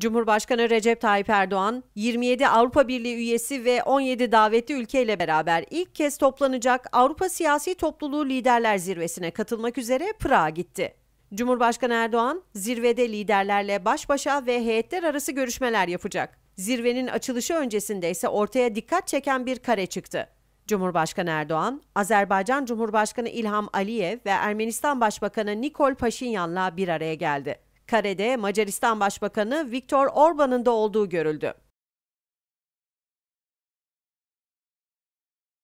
Cumhurbaşkanı Recep Tayyip Erdoğan, 27 Avrupa Birliği üyesi ve 17 davetli ülkeyle beraber ilk kez toplanacak Avrupa Siyasi Topluluğu Liderler Zirvesi'ne katılmak üzere Pırağa gitti. Cumhurbaşkanı Erdoğan, zirvede liderlerle baş başa ve heyetler arası görüşmeler yapacak. Zirvenin açılışı öncesinde ise ortaya dikkat çeken bir kare çıktı. Cumhurbaşkanı Erdoğan, Azerbaycan Cumhurbaşkanı İlham Aliyev ve Ermenistan Başbakanı Nikol Paşinyan'la bir araya geldi karede Macaristan Başbakanı Viktor Orban'ın da olduğu görüldü.